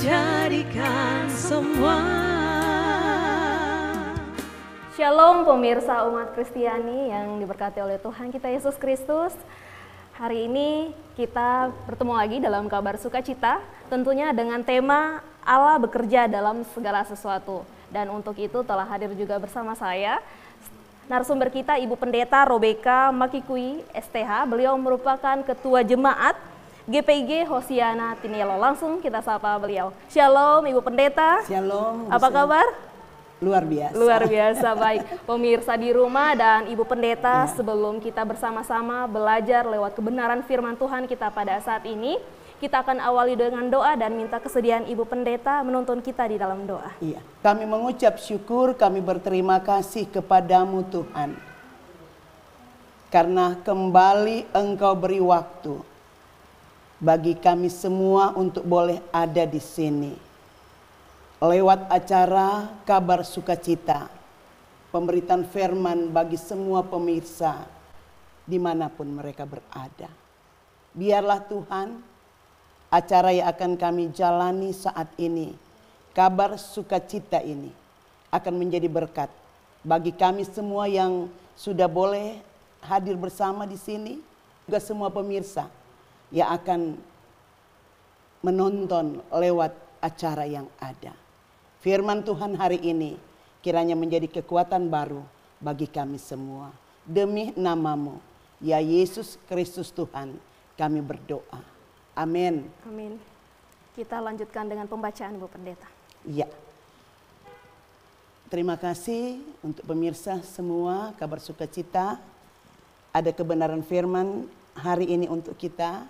jadikan semua. Shalom pemirsa umat Kristiani yang diberkati oleh Tuhan kita Yesus Kristus. Hari ini kita bertemu lagi dalam kabar sukacita, tentunya dengan tema Allah bekerja dalam segala sesuatu. Dan untuk itu telah hadir juga bersama saya narasumber kita Ibu Pendeta Robeka Makikui STH. Beliau merupakan ketua jemaat GPIG Hosiana Tinielo. Langsung kita sapa beliau. Shalom Ibu Pendeta. Shalom. Apa kabar? Luar biasa. Luar biasa, baik. Pemirsa di rumah dan Ibu Pendeta, ya. sebelum kita bersama-sama belajar lewat kebenaran firman Tuhan kita pada saat ini, kita akan awali dengan doa dan minta kesediaan Ibu Pendeta menuntun kita di dalam doa. Iya. Kami mengucap syukur, kami berterima kasih kepadamu Tuhan. Karena kembali engkau beri waktu bagi kami semua untuk boleh ada di sini. Lewat acara Kabar Sukacita, pemberitaan firman bagi semua pemirsa dimanapun mereka berada. Biarlah Tuhan acara yang akan kami jalani saat ini, kabar sukacita ini akan menjadi berkat bagi kami semua yang sudah boleh hadir bersama di sini, juga semua pemirsa yang akan menonton lewat acara yang ada. Firman Tuhan hari ini kiranya menjadi kekuatan baru bagi kami semua. Demi namamu, ya Yesus Kristus Tuhan, kami berdoa. Amin. Amin. Kita lanjutkan dengan pembacaan Bu Pendeta. Iya. Terima kasih untuk pemirsa semua kabar sukacita. Ada kebenaran firman hari ini untuk kita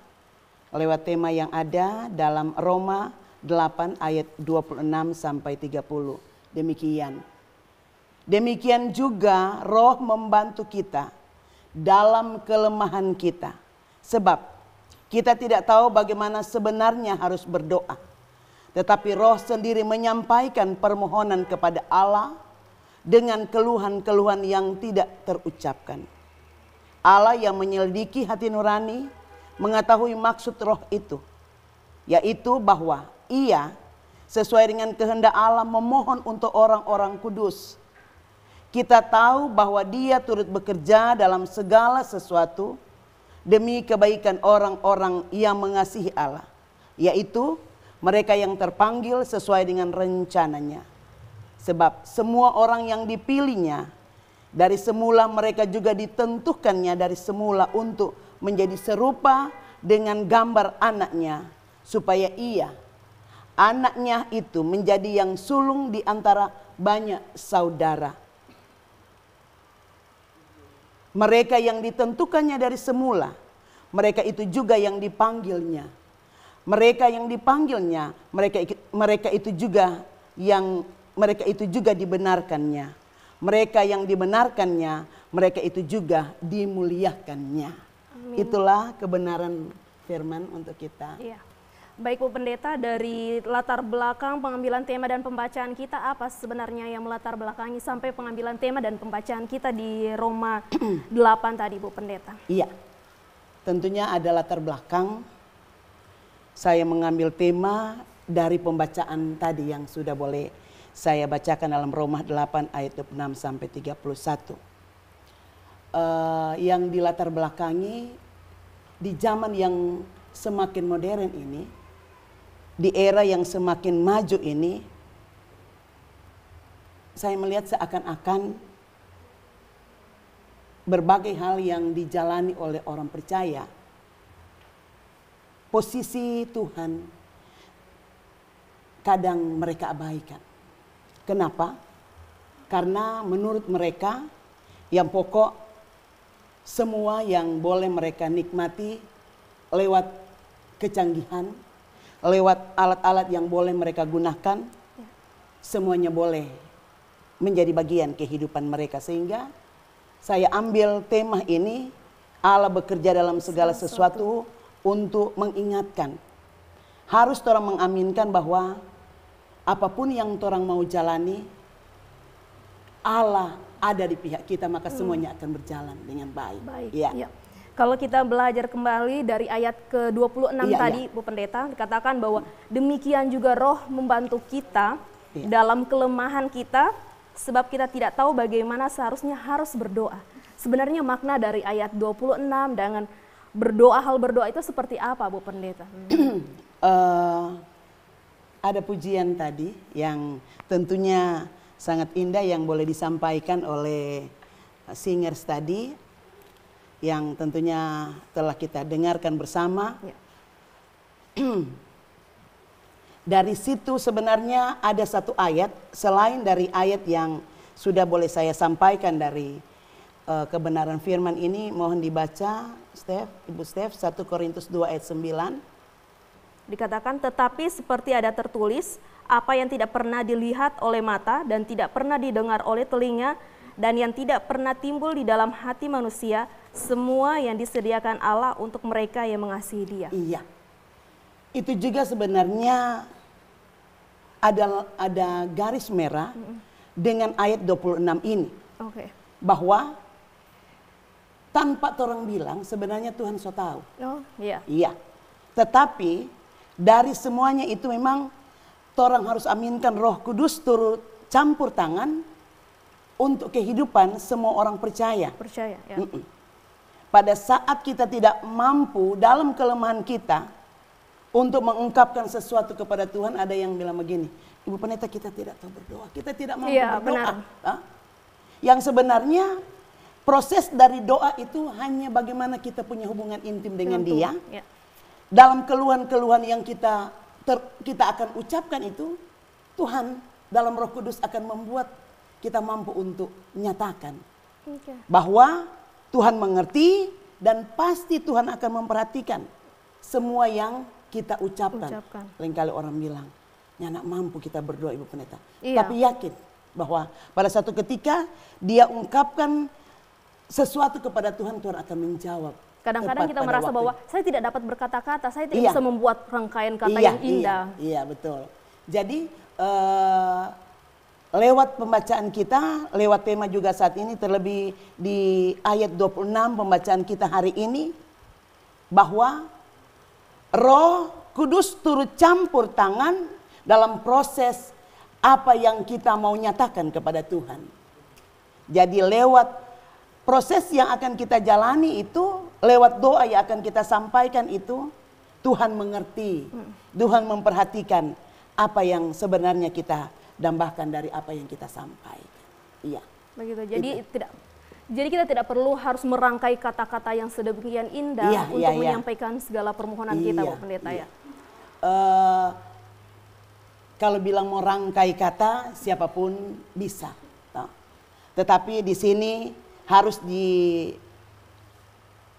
lewat tema yang ada dalam Roma 8 ayat 26 sampai 30. Demikian. Demikian juga roh membantu kita dalam kelemahan kita. Sebab kita tidak tahu bagaimana sebenarnya harus berdoa. Tetapi roh sendiri menyampaikan permohonan kepada Allah dengan keluhan-keluhan yang tidak terucapkan. Allah yang menyelidiki hati nurani, mengetahui maksud roh itu, yaitu bahwa ia sesuai dengan kehendak Allah memohon untuk orang-orang kudus. Kita tahu bahwa dia turut bekerja dalam segala sesuatu demi kebaikan orang-orang yang mengasihi Allah, yaitu mereka yang terpanggil sesuai dengan rencananya. Sebab semua orang yang dipilihnya dari semula mereka juga ditentukannya dari semula untuk menjadi serupa dengan gambar anaknya supaya ia anaknya itu menjadi yang sulung di antara banyak saudara. Mereka yang ditentukannya dari semula, mereka itu juga yang dipanggilnya. Mereka yang dipanggilnya, mereka mereka itu juga yang mereka itu juga dibenarkannya. Mereka yang dibenarkannya, mereka itu juga dimuliakannya. Amin. Itulah kebenaran firman untuk kita. Iya. Baik Bu Pendeta, dari latar belakang pengambilan tema dan pembacaan kita, apa sebenarnya yang melatar belakangi sampai pengambilan tema dan pembacaan kita di Roma 8 tadi Bu Pendeta? Iya, tentunya ada latar belakang. Saya mengambil tema dari pembacaan tadi yang sudah boleh saya bacakan dalam Roma 8 ayat 26 sampai 31 uh, yang dilatar belakangi di zaman yang semakin modern ini, di era yang semakin maju ini, saya melihat seakan-akan berbagai hal yang dijalani oleh orang percaya, posisi Tuhan kadang mereka abaikan. Kenapa? Karena menurut mereka yang pokok semua yang boleh mereka nikmati lewat kecanggihan, lewat alat-alat yang boleh mereka gunakan, ya. semuanya boleh menjadi bagian kehidupan mereka sehingga saya ambil tema ini Allah bekerja dalam segala sesuatu untuk mengingatkan. Harus orang mengaminkan bahwa apapun yang orang mau jalani Allah ada di pihak kita maka hmm. semuanya akan berjalan dengan baik. Baik. Ya. ya. Kalau kita belajar kembali dari ayat ke-26 ya, tadi ya. Bu Pendeta dikatakan bahwa demikian juga roh membantu kita ya. dalam kelemahan kita sebab kita tidak tahu bagaimana seharusnya harus berdoa. Sebenarnya makna dari ayat 26 dengan berdoa hal berdoa itu seperti apa Bu Pendeta? uh, ada pujian tadi yang tentunya sangat indah yang boleh disampaikan oleh uh, singers tadi yang tentunya telah kita dengarkan bersama. Ya. dari situ sebenarnya ada satu ayat selain dari ayat yang sudah boleh saya sampaikan dari uh, kebenaran firman ini mohon dibaca Steph, Ibu Steph 1 Korintus 2 ayat 9. Dikatakan tetapi seperti ada tertulis apa yang tidak pernah dilihat oleh mata dan tidak pernah didengar oleh telinga dan yang tidak pernah timbul di dalam hati manusia, semua yang disediakan Allah untuk mereka yang mengasihi Dia. Iya. Itu juga sebenarnya ada ada garis merah mm -hmm. dengan ayat 26 ini. Okay. Bahwa tanpa orang bilang sebenarnya Tuhan so tahu. Oh, iya. Iya. Tetapi dari semuanya itu memang orang harus aminkan roh kudus turut campur tangan untuk kehidupan semua orang percaya. Percaya, ya. Mm -mm. Pada saat kita tidak mampu dalam kelemahan kita untuk mengungkapkan sesuatu kepada Tuhan, ada yang bilang begini, Ibu Pendeta kita tidak tahu berdoa, kita tidak mampu ya, berdoa. Benar. Yang sebenarnya proses dari doa itu hanya bagaimana kita punya hubungan intim dengan Tentu, Dia. Ya. Dalam keluhan-keluhan yang kita ter, kita akan ucapkan itu, Tuhan dalam Roh Kudus akan membuat kita mampu untuk menyatakan bahwa Tuhan mengerti dan pasti Tuhan akan memperhatikan semua yang kita ucapkan. ucapkan. Lain kali orang bilang, anak mampu kita berdoa Ibu Pendeta. Iya. Tapi yakin bahwa pada satu ketika dia ungkapkan sesuatu kepada Tuhan, Tuhan akan menjawab Kadang-kadang kita merasa bahwa saya tidak dapat berkata-kata, saya tidak iya. bisa membuat rangkaian kata iya, yang iya, indah. Iya, iya betul. Jadi uh, lewat pembacaan kita, lewat tema juga saat ini terlebih di ayat 26 pembacaan kita hari ini bahwa Roh Kudus turut campur tangan dalam proses apa yang kita mau nyatakan kepada Tuhan. Jadi lewat proses yang akan kita jalani itu lewat doa yang akan kita sampaikan itu Tuhan mengerti, hmm. Tuhan memperhatikan apa yang sebenarnya kita dambahkan dari apa yang kita sampaikan. Iya. Begitu. Jadi itu. tidak jadi kita tidak perlu harus merangkai kata-kata yang sedemikian indah iya, untuk iya, iya. menyampaikan iya. segala permohonan iya, kita, Bu Pendeta iya. ya. Uh, kalau bilang mau rangkai kata, siapapun bisa. Tetapi di sini harus di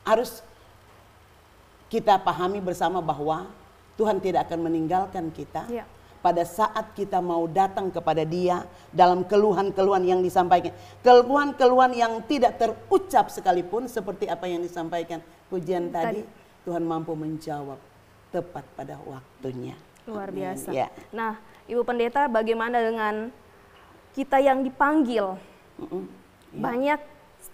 harus kita pahami bersama bahwa Tuhan tidak akan meninggalkan kita. Ya. Pada saat kita mau datang kepada Dia dalam keluhan-keluhan yang disampaikan, keluhan-keluhan yang tidak terucap sekalipun, seperti apa yang disampaikan pujian tadi, tadi Tuhan mampu menjawab tepat pada waktunya. Luar biasa. Ya. Nah, Ibu Pendeta, bagaimana dengan kita yang dipanggil? Mm -mm. Ya. Banyak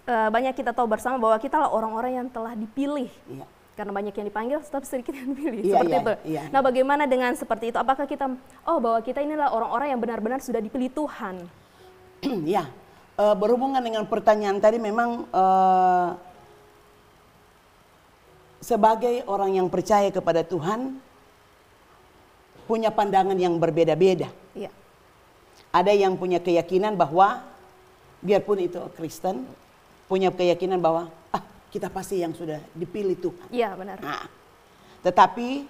Eh, banyak kita tahu bersama bahwa kita lah orang-orang yang telah dipilih. Iya. Karena banyak yang dipanggil, tetap sedikit yang dipilih. Iya, seperti iya, itu. Iya. Nah, bagaimana dengan seperti itu? Apakah kita, oh bahwa kita inilah orang-orang yang benar-benar sudah dipilih Tuhan? ya, e, berhubungan dengan pertanyaan tadi memang e, sebagai orang yang percaya kepada Tuhan punya pandangan yang berbeda-beda. Ya. Ada yang punya keyakinan bahwa biarpun itu Kristen, punya keyakinan bahwa ah kita pasti yang sudah dipilih Tuhan. Iya benar. Nah, tetapi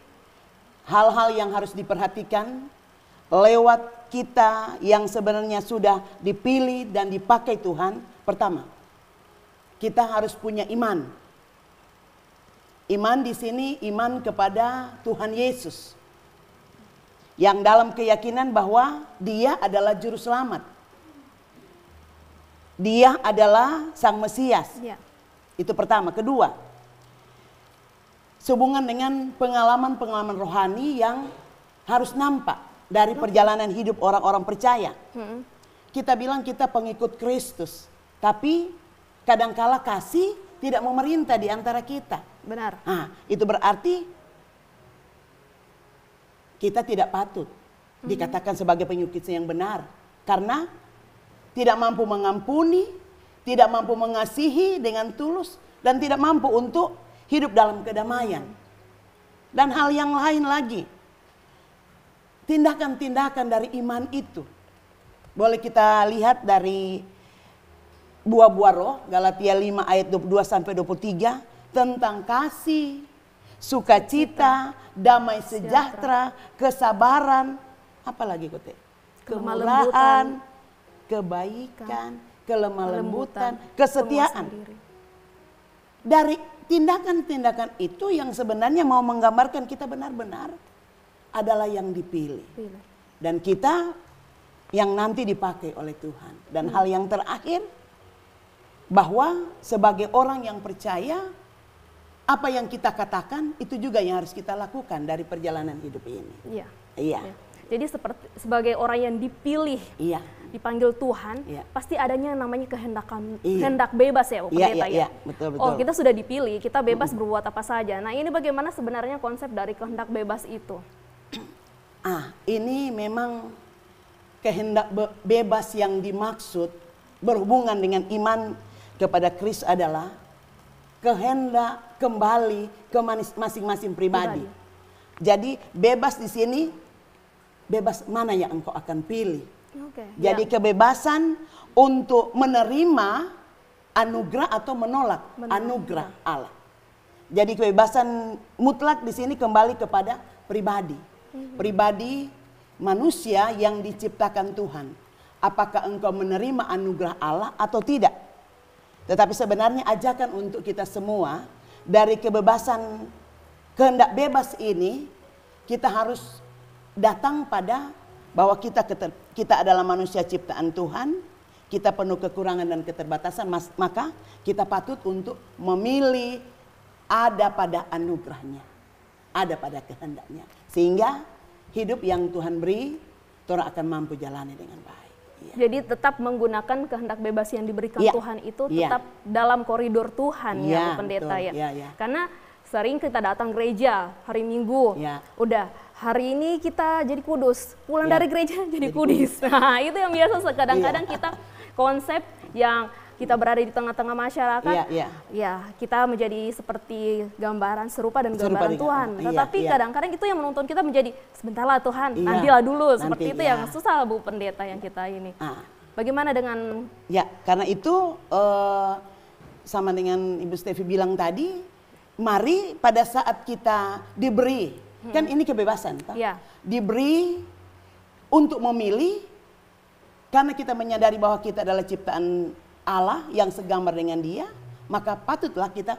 hal-hal yang harus diperhatikan lewat kita yang sebenarnya sudah dipilih dan dipakai Tuhan. Pertama, kita harus punya iman. Iman di sini iman kepada Tuhan Yesus. Yang dalam keyakinan bahwa dia adalah juru selamat. Dia adalah sang Mesias. Ya. Itu pertama. Kedua, sehubungan dengan pengalaman-pengalaman rohani yang harus nampak dari perjalanan hidup orang-orang percaya. Hmm. Kita bilang kita pengikut Kristus, tapi kadangkala kasih tidak memerintah di antara kita. Benar. Nah, itu berarti kita tidak patut hmm. dikatakan sebagai pengikutnya yang benar karena tidak mampu mengampuni, tidak mampu mengasihi dengan tulus, dan tidak mampu untuk hidup dalam kedamaian. Dan hal yang lain lagi, tindakan-tindakan dari iman itu. Boleh kita lihat dari buah-buah roh, Galatia 5 ayat 22 sampai 23, tentang kasih, sukacita, damai sejahtera, kesabaran, apalagi kote? Kemurahan, kebaikan, kelemah lembutan, kesetiaan. Dari tindakan-tindakan itu yang sebenarnya mau menggambarkan kita benar-benar adalah yang dipilih. Dan kita yang nanti dipakai oleh Tuhan. Dan hmm. hal yang terakhir bahwa sebagai orang yang percaya apa yang kita katakan itu juga yang harus kita lakukan dari perjalanan hidup ini. Iya. Iya. iya. Jadi seperti sebagai orang yang dipilih, iya. dipanggil Tuhan, iya. pasti adanya namanya kehendak iya. kehendak bebas ya, Pak iya, iya, ya? Iya, betul, Oh, kita sudah dipilih, kita bebas mm -hmm. berbuat apa saja. Nah, ini bagaimana sebenarnya konsep dari kehendak bebas itu? Ah, ini memang kehendak be bebas yang dimaksud berhubungan dengan iman kepada Kristus adalah kehendak kembali ke masing-masing pribadi. pribadi. Jadi bebas di sini bebas mana yang engkau akan pilih. Okay. Jadi yeah. kebebasan untuk menerima anugerah atau menolak anugerah Allah. Jadi kebebasan mutlak di sini kembali kepada pribadi. Hmm. Pribadi manusia yang diciptakan Tuhan. Apakah engkau menerima anugerah Allah atau tidak? Tetapi sebenarnya ajakan untuk kita semua dari kebebasan kehendak bebas ini kita harus datang pada bahwa kita kita adalah manusia ciptaan Tuhan, kita penuh kekurangan dan keterbatasan, maka kita patut untuk memilih ada pada anugerahnya, ada pada kehendaknya. Sehingga hidup yang Tuhan beri, Tuhan akan mampu jalani dengan baik. Ya. Jadi tetap menggunakan kehendak bebas yang diberikan ya. Tuhan itu iya. tetap ya. dalam koridor Tuhan ya, iya, ya Pendeta ya. ya, ya. Karena sering kita datang gereja hari Minggu, ya. udah hari ini kita jadi kudus, pulang ya. dari gereja jadi, jadi kudis. kudis. Nah, itu yang biasa kadang-kadang ya. kita konsep yang kita berada di tengah-tengah masyarakat. Iya, iya. Ya, kita menjadi seperti gambaran serupa dan gambaran serupa Tuhan. Iya, Tetapi iya. kadang-kadang itu yang menuntun kita menjadi sebentarlah Tuhan, ya. nantilah dulu. Nanti, seperti itu iya. yang susah Bu pendeta yang kita ini. Ah. Bagaimana dengan Ya, karena itu uh, sama dengan Ibu Stevi bilang tadi, mari pada saat kita diberi hmm. kan ini kebebasan Pak. Yeah. Iya. diberi untuk memilih karena kita menyadari bahwa kita adalah ciptaan Allah yang segambar dengan Dia maka patutlah kita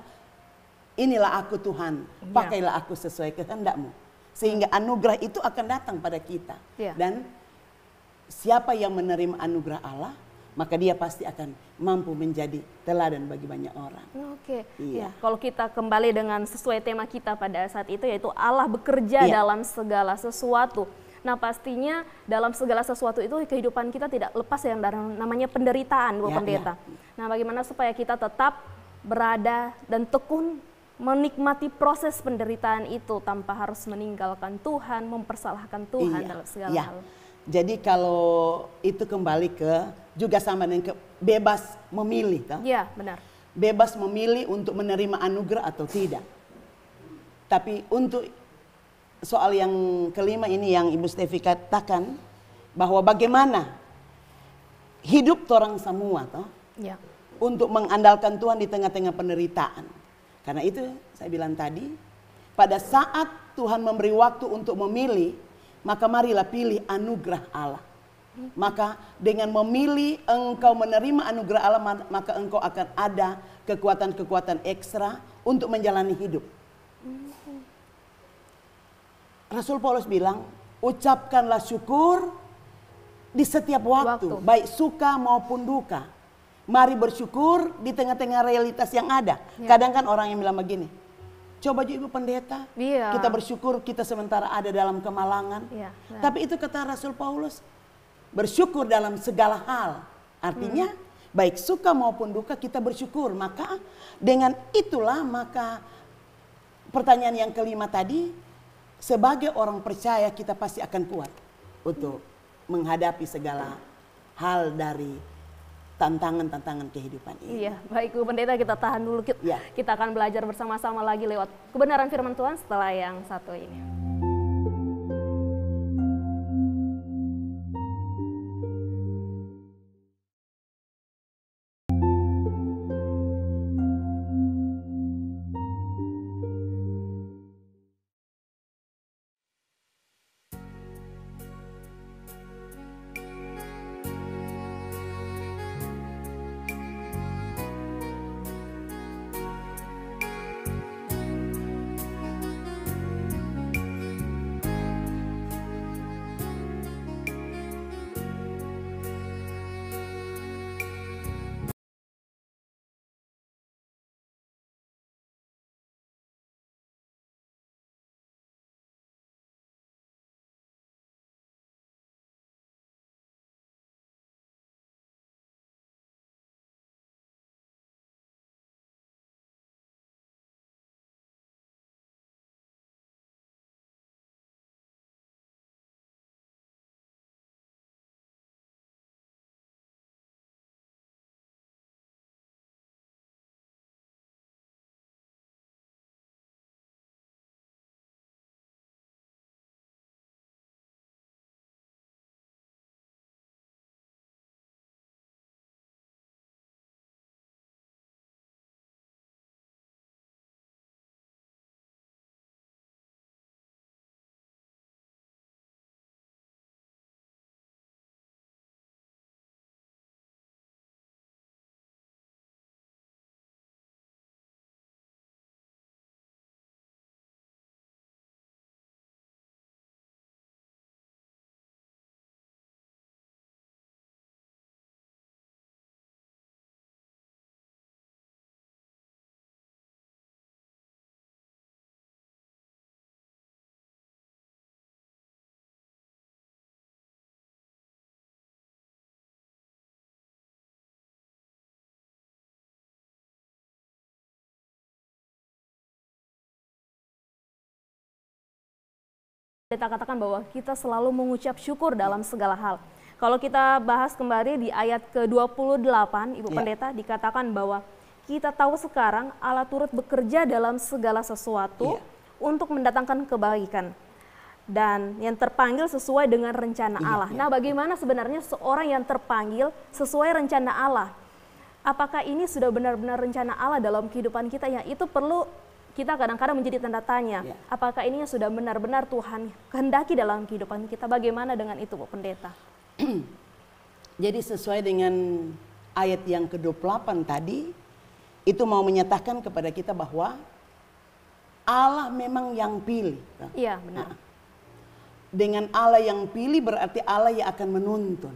inilah aku Tuhan iya. pakailah aku sesuai kehendakmu sehingga anugerah itu akan datang pada kita yeah. dan siapa yang menerima anugerah Allah maka dia pasti akan mampu menjadi teladan bagi banyak orang. Oke. Iya. Ya, kalau kita kembali dengan sesuai tema kita pada saat itu yaitu Allah bekerja iya. dalam segala sesuatu. Nah pastinya dalam segala sesuatu itu kehidupan kita tidak lepas yang dari namanya penderitaan, Bu ya, Pendeta. Ya. Nah bagaimana supaya kita tetap berada dan tekun menikmati proses penderitaan itu tanpa harus meninggalkan Tuhan, mempersalahkan Tuhan iya, dalam segala iya. hal. Jadi kalau itu kembali ke juga sama dengan ke, bebas memilih. Iya, Ya, benar. Bebas memilih untuk menerima anugerah atau tidak. Tapi untuk soal yang kelima ini yang Ibu Stevi katakan bahwa bagaimana hidup orang semua toh yeah. untuk mengandalkan Tuhan di tengah-tengah penderitaan. Karena itu saya bilang tadi, pada saat Tuhan memberi waktu untuk memilih, maka marilah pilih anugerah Allah. Maka dengan memilih engkau menerima anugerah Allah maka engkau akan ada kekuatan-kekuatan ekstra untuk menjalani hidup. Rasul Paulus bilang, ucapkanlah syukur di setiap waktu, waktu. baik suka maupun duka. Mari bersyukur di tengah-tengah realitas yang ada. Ya. Kadang kan orang yang bilang begini, coba juga ibu pendeta, ya. kita bersyukur kita sementara ada dalam kemalangan. Ya, Tapi itu kata Rasul Paulus, bersyukur dalam segala hal. Artinya hmm. baik suka maupun duka kita bersyukur. Maka dengan itulah maka pertanyaan yang kelima tadi sebagai orang percaya kita pasti akan kuat untuk menghadapi segala hal dari tantangan-tantangan kehidupan ini. Iya, baik Bu Pendeta kita tahan dulu. Kita, ya. kita akan belajar bersama-sama lagi lewat kebenaran firman Tuhan setelah yang satu ini. Kita katakan bahwa kita selalu mengucap syukur dalam segala hal. Kalau kita bahas kembali di ayat ke-28, Ibu ya. Pendeta dikatakan bahwa kita tahu sekarang Allah turut bekerja dalam segala sesuatu ya. untuk mendatangkan kebaikan dan yang terpanggil sesuai dengan rencana ya, Allah. Iya. Nah, bagaimana sebenarnya seorang yang terpanggil sesuai rencana Allah? Apakah ini sudah benar-benar rencana Allah dalam kehidupan kita yang itu perlu kita kadang-kadang menjadi tanda tanya, ya. apakah ini sudah benar-benar Tuhan kehendaki dalam kehidupan kita? Bagaimana dengan itu, Bu Pendeta? Jadi sesuai dengan ayat yang ke-28 tadi, itu mau menyatakan kepada kita bahwa Allah memang yang pilih. Iya, nah, benar. Nah, dengan Allah yang pilih berarti Allah yang akan menuntun.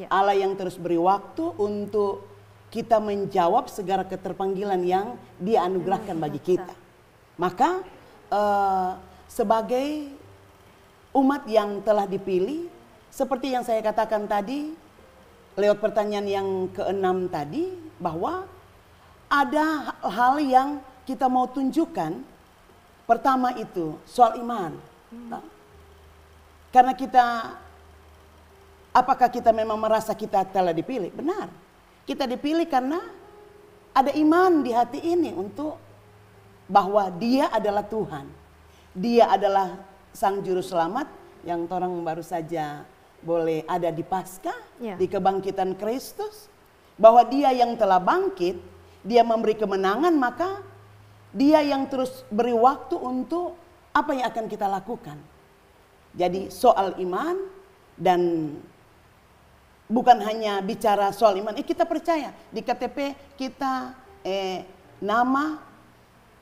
Ya. Allah yang terus beri waktu untuk kita menjawab segala keterpanggilan yang dianugerahkan bagi kita. Maka uh, sebagai umat yang telah dipilih, seperti yang saya katakan tadi, lewat pertanyaan yang keenam tadi, bahwa ada hal yang kita mau tunjukkan. Pertama itu soal iman. Hmm. Karena kita, apakah kita memang merasa kita telah dipilih? Benar. Kita dipilih karena ada iman di hati ini untuk bahwa dia adalah Tuhan. Dia adalah sang juru selamat yang orang baru saja boleh ada di Paskah, yeah. di kebangkitan Kristus, bahwa dia yang telah bangkit, dia memberi kemenangan, maka dia yang terus beri waktu untuk apa yang akan kita lakukan. Jadi soal iman dan bukan hanya bicara soal iman, eh kita percaya di KTP kita eh nama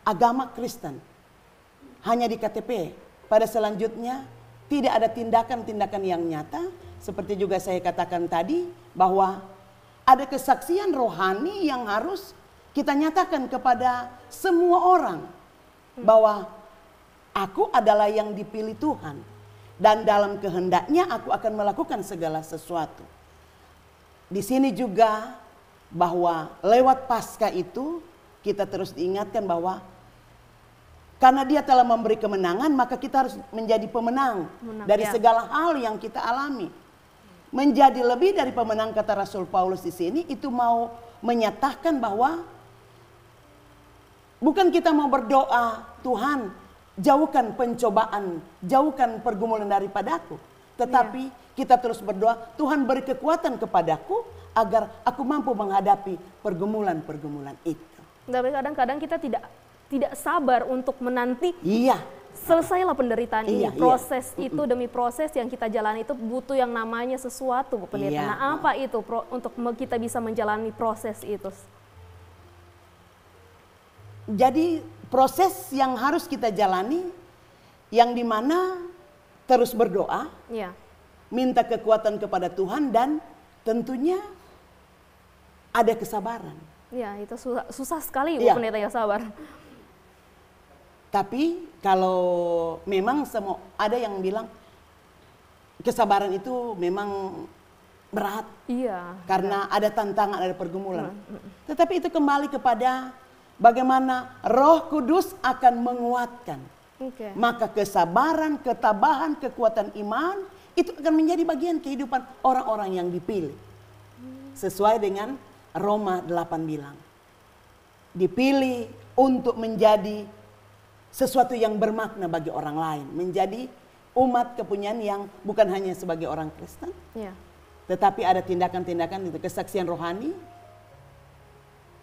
agama Kristen. Hanya di KTP. Pada selanjutnya tidak ada tindakan-tindakan yang nyata seperti juga saya katakan tadi bahwa ada kesaksian rohani yang harus kita nyatakan kepada semua orang bahwa aku adalah yang dipilih Tuhan dan dalam kehendaknya aku akan melakukan segala sesuatu. Di sini juga bahwa lewat pasca itu kita terus diingatkan bahwa karena dia telah memberi kemenangan, maka kita harus menjadi pemenang Menang, dari ya. segala hal yang kita alami. Menjadi lebih dari pemenang kata Rasul Paulus di sini itu mau menyatakan bahwa bukan kita mau berdoa, Tuhan, jauhkan pencobaan, jauhkan pergumulan daripadaku, tetapi ya. kita terus berdoa, Tuhan beri kekuatan kepadaku agar aku mampu menghadapi pergumulan-pergumulan itu. Tapi kadang-kadang kita tidak tidak sabar untuk menanti. Iya. Selesailah penderitaan iya, ini. Iya. Proses iya. itu demi proses yang kita jalani itu butuh yang namanya sesuatu, pendeta. Iya. Nah, apa itu pro, untuk kita bisa menjalani proses itu? Jadi proses yang harus kita jalani, yang dimana terus berdoa, iya. minta kekuatan kepada Tuhan dan tentunya ada kesabaran Ya, itu susah, susah sekali ya. pendeta ya sabar. Tapi kalau memang semua ada yang bilang kesabaran itu memang berat. Iya. Karena ya. ada tantangan, ada pergumulan. Ya. Tetapi itu kembali kepada bagaimana Roh Kudus akan menguatkan. Okay. Maka kesabaran, ketabahan, kekuatan iman itu akan menjadi bagian kehidupan orang-orang yang dipilih. Hmm. Sesuai dengan Roma 8 bilang. Dipilih untuk menjadi sesuatu yang bermakna bagi orang lain. Menjadi umat kepunyaan yang bukan hanya sebagai orang Kristen. Ya. Tetapi ada tindakan-tindakan itu kesaksian rohani.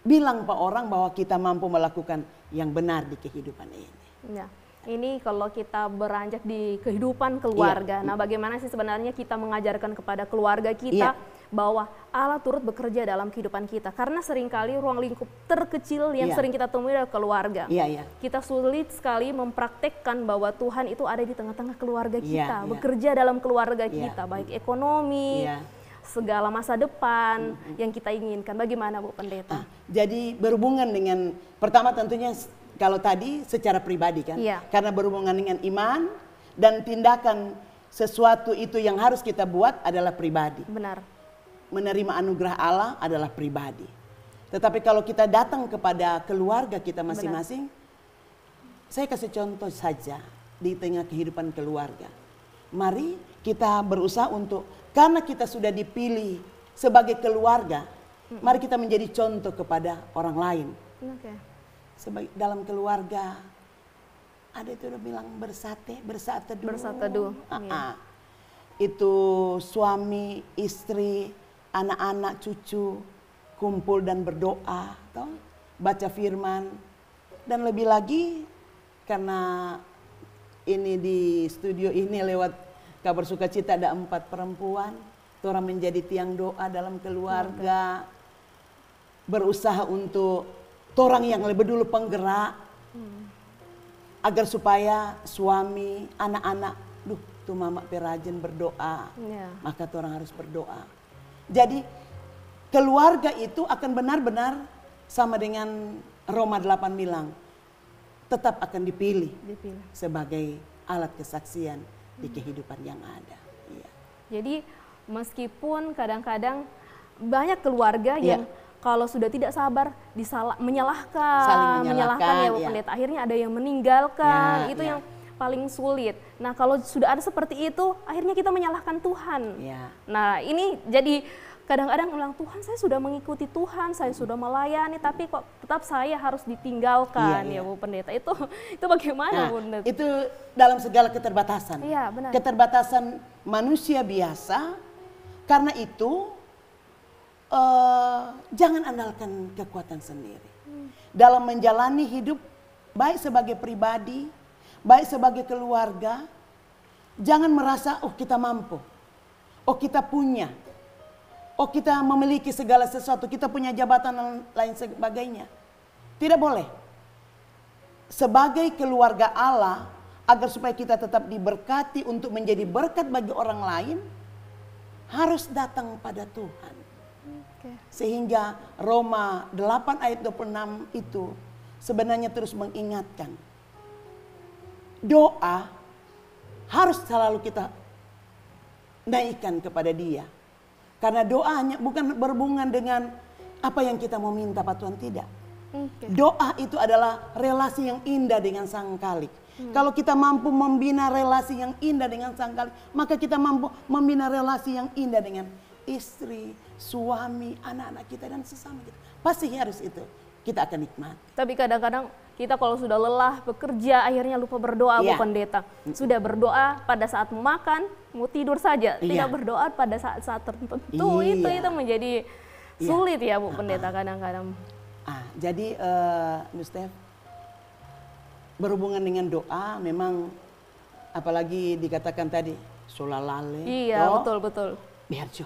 Bilang pak orang bahwa kita mampu melakukan yang benar di kehidupan ini. Ya ini kalau kita beranjak di kehidupan keluarga. Iya. Nah, bagaimana sih sebenarnya kita mengajarkan kepada keluarga kita iya. bahwa Allah turut bekerja dalam kehidupan kita? Karena seringkali ruang lingkup terkecil yang iya. sering kita temui adalah keluarga. Iya, iya. Kita sulit sekali mempraktekkan bahwa Tuhan itu ada di tengah-tengah keluarga iya, kita, iya. bekerja dalam keluarga iya. kita, baik ekonomi, segala masa depan mm -hmm. yang kita inginkan. Bagaimana Bu Pendeta? Ah, jadi berhubungan dengan pertama tentunya kalau tadi secara pribadi kan, yeah. karena berhubungan dengan iman dan tindakan sesuatu itu yang harus kita buat adalah pribadi. Benar. Menerima anugerah Allah adalah pribadi. Tetapi kalau kita datang kepada keluarga kita masing-masing, saya kasih contoh saja di tengah kehidupan keluarga. Mari kita berusaha untuk karena kita sudah dipilih sebagai keluarga, mari kita menjadi contoh kepada orang lain. Okay. Sebagai dalam keluarga ada itu udah bilang bersate, bersate dulu. Bersate dulu. Uh Itu suami, istri, anak-anak, cucu kumpul dan berdoa, toh baca firman dan lebih lagi karena ini di studio ini lewat bersuka cita ada empat perempuan orang menjadi tiang doa dalam keluarga berusaha untuk orang yang lebih dulu penggerak agar supaya suami anak-anak duh tuh mama perajin berdoa yeah. maka orang harus berdoa jadi keluarga itu akan benar-benar sama dengan Roma 8 bilang tetap akan dipilih. sebagai alat kesaksian di kehidupan yang ada. Ya. Jadi meskipun kadang-kadang banyak keluarga ya. yang kalau sudah tidak sabar disalah menyalahkan, menyalahkan, menyalahkan ya ya. Pendeta. Akhirnya ada yang meninggalkan. Ya, itu ya. yang paling sulit. Nah, kalau sudah ada seperti itu, akhirnya kita menyalahkan Tuhan. Ya. Nah, ini jadi kadang-kadang ulang Tuhan saya sudah mengikuti Tuhan saya sudah melayani tapi kok tetap saya harus ditinggalkan iya, ya iya. Bu Pendeta itu itu bagaimana nah, Bu Pendeta? itu dalam segala keterbatasan iya, benar. keterbatasan manusia biasa karena itu uh, jangan andalkan kekuatan sendiri hmm. dalam menjalani hidup baik sebagai pribadi baik sebagai keluarga jangan merasa oh kita mampu oh kita punya oh kita memiliki segala sesuatu, kita punya jabatan dan lain sebagainya. Tidak boleh. Sebagai keluarga Allah, agar supaya kita tetap diberkati untuk menjadi berkat bagi orang lain, harus datang pada Tuhan. Sehingga Roma 8 ayat 26 itu sebenarnya terus mengingatkan. Doa harus selalu kita naikkan kepada dia karena doanya bukan berhubungan dengan apa yang kita mau minta Pak Tuhan, tidak. Doa itu adalah relasi yang indah dengan Sang Kalik. Hmm. Kalau kita mampu membina relasi yang indah dengan Sang Kalik, maka kita mampu membina relasi yang indah dengan istri, suami, anak-anak kita dan sesama kita. Pasti harus itu. Kita akan nikmat. Tapi kadang-kadang kita kalau sudah lelah bekerja akhirnya lupa berdoa, ya. Bu iya. Pendeta. Sudah berdoa pada saat makan, mau tidur saja, iya. tidak berdoa pada saat-saat tertentu iya. itu itu menjadi iya. sulit ya Bu ah, Pendeta ah. kadang-kadang. Ah, jadi uh, berhubungan dengan doa memang apalagi dikatakan tadi solalale. Iya, oh, betul betul. Biarjo.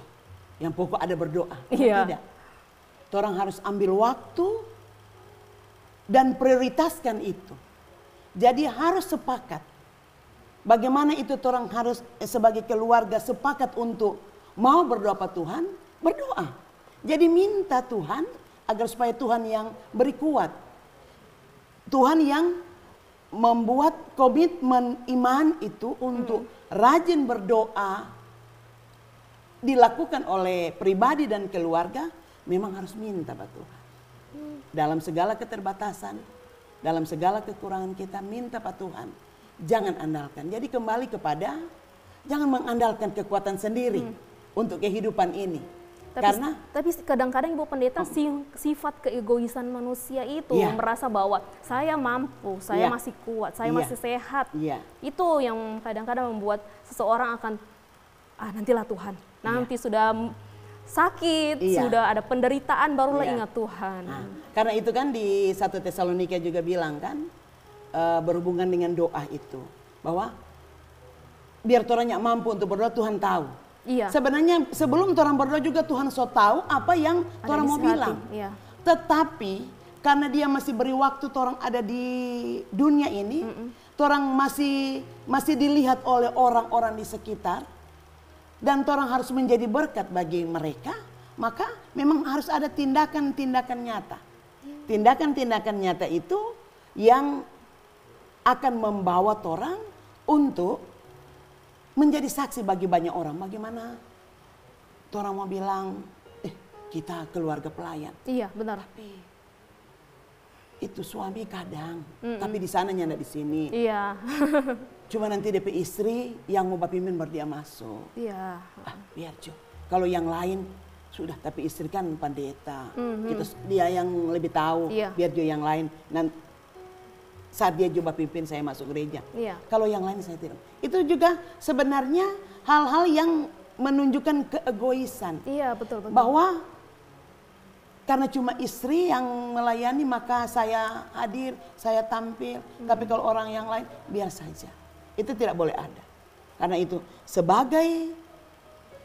Yang pokok ada berdoa. Iya. Tidak. Orang harus ambil waktu dan prioritaskan itu. Jadi harus sepakat Bagaimana itu orang harus eh, sebagai keluarga sepakat untuk mau berdoa pada Tuhan? Berdoa. Jadi minta Tuhan agar supaya Tuhan yang beri kuat. Tuhan yang membuat komitmen iman itu untuk hmm. rajin berdoa dilakukan oleh pribadi dan keluarga memang harus minta pada Tuhan. Hmm. Dalam segala keterbatasan, dalam segala kekurangan kita minta pada Tuhan jangan andalkan. Jadi kembali kepada jangan mengandalkan kekuatan sendiri hmm. untuk kehidupan ini. Tapi, Karena tapi kadang-kadang Ibu Pendeta oh. sifat keegoisan manusia itu yeah. merasa bahwa saya mampu, saya yeah. masih kuat, saya yeah. masih sehat. Yeah. Itu yang kadang-kadang membuat seseorang akan ah nantilah Tuhan. Iya. Nanti yeah. sudah sakit, iya. sudah ada penderitaan barulah iya. ingat Tuhan. Nah, karena itu kan di satu Tesalonika juga bilang kan, uh, berhubungan dengan doa itu bahwa biar yang mampu untuk berdoa Tuhan tahu. Iya. Sebenarnya sebelum orang berdoa juga Tuhan so tahu apa yang orang mau bilang. Iya. Tetapi karena dia masih beri waktu orang ada di dunia ini, mm orang masih masih dilihat oleh orang-orang di sekitar dan orang harus menjadi berkat bagi mereka, maka memang harus ada tindakan-tindakan nyata. Iya. Tindakan-tindakan nyata itu yang akan membawa orang untuk menjadi saksi bagi banyak orang. Bagaimana orang mau bilang, eh kita keluarga pelayan. Iya benar. Tapi itu suami kadang, mm -mm. tapi di sana nyanda di sini. Iya. Cuma nanti DP istri yang mau pimpin baru dia masuk. Iya. Ah, biar cu. Kalau yang lain sudah, tapi istri kan pendeta. Mm -hmm. Kita dia yang lebih tahu. Iya. Biar juga yang lain. Nanti saat dia jumpa pimpin saya masuk gereja. Iya. Kalau yang lain saya tidak. Itu juga sebenarnya hal-hal yang menunjukkan keegoisan. Iya, betul, betul. Bahwa karena cuma istri yang melayani maka saya hadir, saya tampil. Hmm. Tapi kalau orang yang lain biar saja. Itu tidak boleh ada. Karena itu sebagai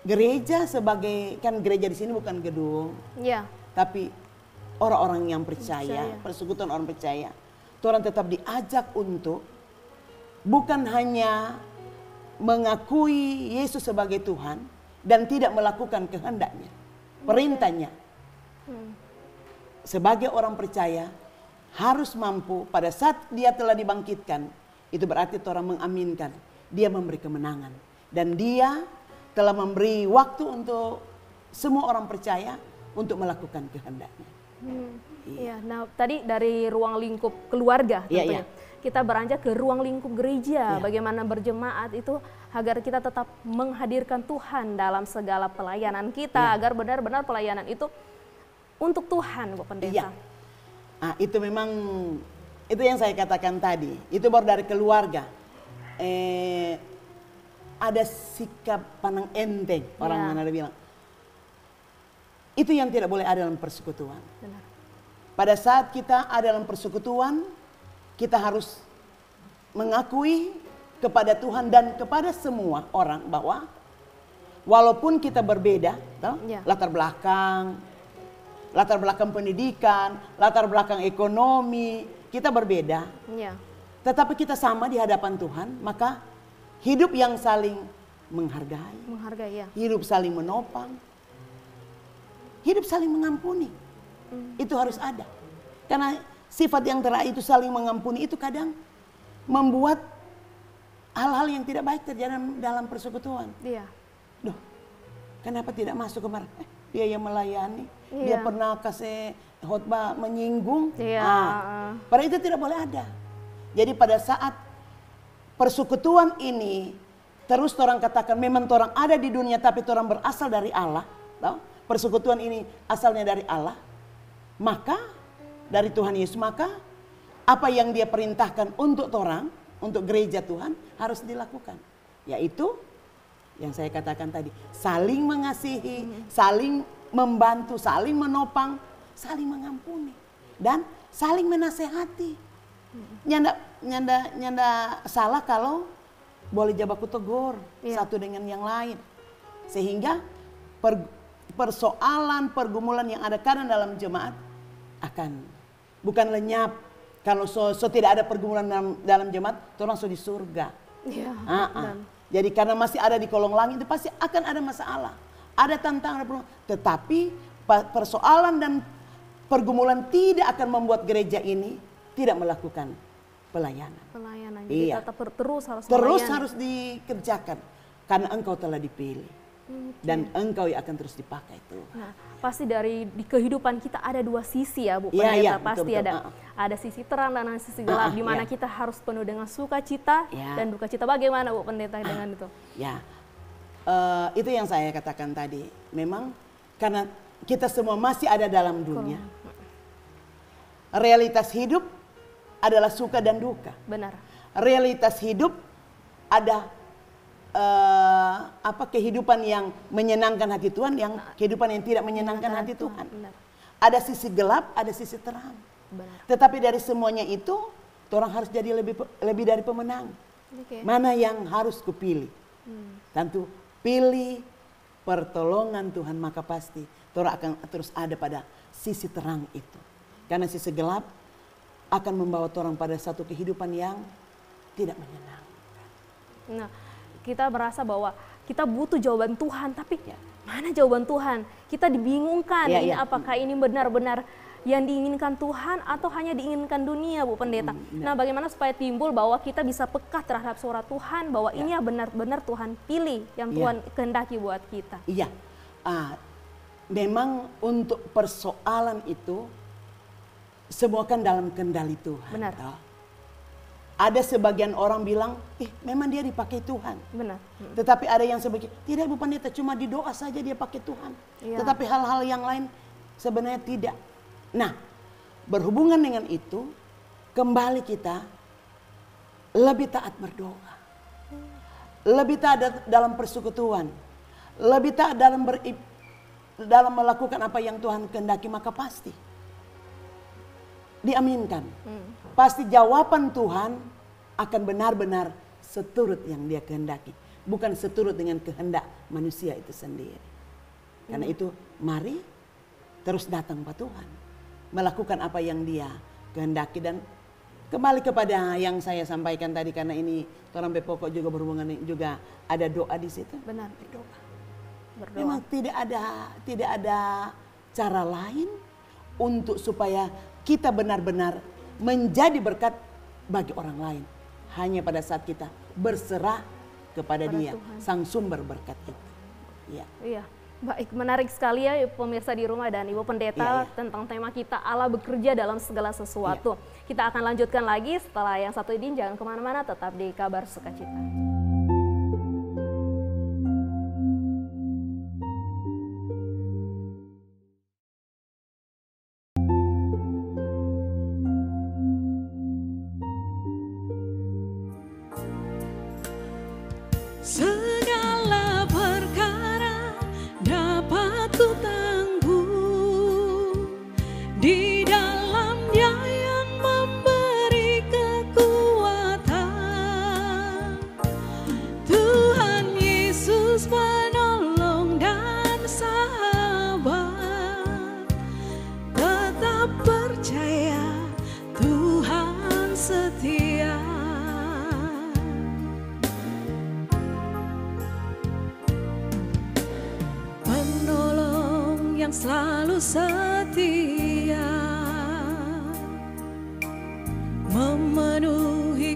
gereja sebagai kan gereja di sini bukan gedung. Iya. Tapi orang-orang yang percaya, percaya, persekutuan orang percaya Tuhan tetap diajak untuk bukan hanya mengakui Yesus sebagai Tuhan dan tidak melakukan kehendaknya, perintahnya. Sebagai orang percaya harus mampu pada saat dia telah dibangkitkan, itu berarti Tuhan mengaminkan, dia memberi kemenangan dan dia telah memberi waktu untuk semua orang percaya untuk melakukan kehendaknya. Hmm. Iya, nah tadi dari ruang lingkup keluarga tentunya. Iya, iya. Kita beranjak ke ruang lingkup gereja, iya. bagaimana berjemaat itu agar kita tetap menghadirkan Tuhan dalam segala pelayanan kita, iya. agar benar-benar pelayanan itu untuk Tuhan, Bapak Pendeta. Iya. Nah, itu memang itu yang saya katakan tadi, itu baru dari keluarga. Eh, ada sikap pandang enteng orang ya. mana bilang. Itu yang tidak boleh ada dalam persekutuan. Benar. Pada saat kita ada dalam persekutuan, kita harus mengakui kepada Tuhan dan kepada semua orang bahwa walaupun kita berbeda, ya. latar belakang, latar belakang pendidikan, latar belakang ekonomi, kita berbeda. Ya. Tetapi kita sama di hadapan Tuhan, maka hidup yang saling menghargai, menghargai ya. hidup saling menopang, hidup saling mengampuni. Hmm. Itu harus ada. Karena sifat yang terakhir itu saling mengampuni itu kadang membuat hal-hal yang tidak baik terjadi dalam persekutuan. Iya. Duh, kenapa tidak masuk kemarin? Eh, dia yang melayani, iya. dia pernah kasih khotbah menyinggung. Iya. Nah, ah, ah, pada itu tidak boleh ada. Jadi pada saat persekutuan ini terus orang katakan memang orang ada di dunia tapi orang berasal dari Allah, tahu? Persekutuan ini asalnya dari Allah. Maka dari Tuhan Yesus maka apa yang dia perintahkan untuk orang, untuk gereja Tuhan harus dilakukan. Yaitu yang saya katakan tadi, saling mengasihi, saling membantu, saling menopang, saling mengampuni dan saling menasehati. Nyanda nyanda nyanda salah kalau boleh jabaku tegur iya. satu dengan yang lain. Sehingga per, persoalan pergumulan yang ada kadang dalam jemaat akan bukan lenyap. Kalau so, so tidak ada pergumulan dalam, dalam jemaat, itu langsung di surga. Ya, uh -uh. Jadi karena masih ada di kolong langit itu pasti akan ada masalah. Ada tantangan, ada Tetapi persoalan dan pergumulan tidak akan membuat gereja ini tidak melakukan pelayanan. Pelayanan. Jadi iya. tetap terus harus Terus melayani. harus dikerjakan karena engkau telah dipilih dan engkau yang akan terus dipakai itu. Nah, pasti dari di kehidupan kita ada dua sisi ya, Bu. Iya, ya, pasti betul, ada uh-uh. ada sisi terang dan ada sisi gelap uh, di mana yeah. kita harus penuh dengan sukacita yeah. dan duka cita. Bagaimana Bu pendeta uh, dengan itu? Ya. Uh, itu yang saya katakan tadi. Memang karena kita semua masih ada dalam dunia. Realitas hidup adalah suka dan duka. Benar. Realitas hidup ada uh, apa kehidupan yang menyenangkan hati Tuhan yang kehidupan yang tidak menyenangkan hati Tuhan. Ada sisi gelap, ada sisi terang. Tetapi dari semuanya itu, orang harus jadi lebih lebih dari pemenang. Mana yang harus kupilih? Hmm. Tentu pilih pertolongan Tuhan maka pasti Tuhan akan terus ada pada sisi terang itu. Karena sisi gelap akan membawa orang pada satu kehidupan yang tidak menyenangkan. Nah, kita merasa bahwa kita butuh jawaban Tuhan, tapi ya. mana jawaban Tuhan? Kita dibingungkan ya, ini ya. apakah ini benar-benar yang diinginkan Tuhan atau hanya diinginkan dunia, Bu Pendeta. Hmm, ya. Nah, bagaimana supaya timbul bahwa kita bisa peka terhadap suara Tuhan bahwa ya. ini benar-benar Tuhan pilih yang ya. Tuhan kehendaki buat kita. Iya. Uh, memang untuk persoalan itu semua kan dalam kendali Tuhan. Benar. Toh? ada sebagian orang bilang, eh memang dia dipakai Tuhan. Benar. Hmm. Tetapi ada yang sebagian, tidak Bu Pendeta, cuma di doa saja dia pakai Tuhan. Ya. Tetapi hal-hal yang lain sebenarnya tidak. Nah, berhubungan dengan itu, kembali kita lebih taat berdoa. Lebih taat dalam persekutuan. Lebih taat dalam ber, dalam melakukan apa yang Tuhan kehendaki, maka pasti diaminkan. Hmm pasti jawaban Tuhan akan benar-benar seturut yang dia kehendaki. Bukan seturut dengan kehendak manusia itu sendiri. Karena iya. itu mari terus datang pada Tuhan. Melakukan apa yang dia kehendaki dan kembali kepada yang saya sampaikan tadi karena ini orang pokok juga berhubungan juga ada doa di situ. Benar, berdoa. Berdoa. Memang tidak ada tidak ada cara lain untuk supaya kita benar-benar menjadi berkat bagi orang lain. Hanya pada saat kita berserah kepada, kepada Dia, Tuhan. sang sumber berkat itu. Ya. Iya. Baik, menarik sekali ya pemirsa di rumah dan Ibu Pendeta iya, iya. tentang tema kita Allah bekerja dalam segala sesuatu. Iya. Kita akan lanjutkan lagi setelah yang satu ini jangan kemana-mana tetap di kabar sukacita.